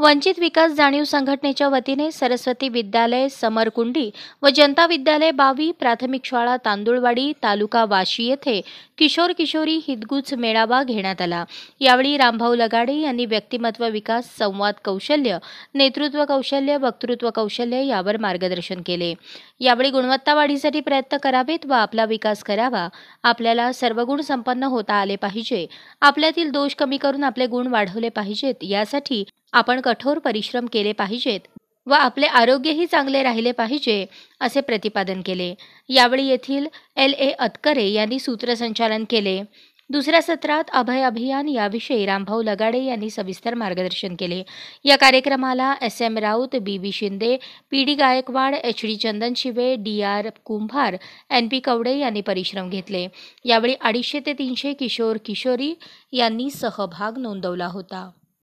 वंचित विकास जाणीव संघटनेच्या वतीने सरस्वती विद्यालय समरकुंडी व जनता विद्यालय बावी प्राथमिक शाळा तांदुळवाडी तालुका वाशी येथे किशोर किशोरी हितगुज मेळावा घेण्यात आला यावेळी रामभाऊ लगाडे यांनी व्यक्तिमत्व विकास संवाद कौशल्य नेतृत्व कौशल्य वक्तृत्व कौशल्य यावर मार्गदर्शन केले यावेळी गुणवत्ता वाढीसाठी प्रयत्न करावेत व आपला विकास करावा आपल्याला सर्व गुण संपन्न होता आले पाहिजे आपल्यातील दोष कमी करून आपले गुण वाढवले पाहिजेत यासाठी आपण कठोर परिश्रम केले पाहिजेत व आपले आरोग्यही चांगले राहिले पाहिजे असे प्रतिपादन केले यावेळी येथील एल ए अतकरे यांनी सूत्रसंचालन केले दुसऱ्या सत्रात अभय अभियान याविषयी रामभाऊ लगाडे यांनी सविस्तर मार्गदर्शन केले या कार्यक्रमाला S M Raut B B Shinde P D Gaikwad H D Chandan Shive D R Kumbhar N P Kawade यांनी परिश्रम घेतले यावेळी अडीचशे ते तीनशे किशोर किशोरी यांनी सहभाग नोंदवला होता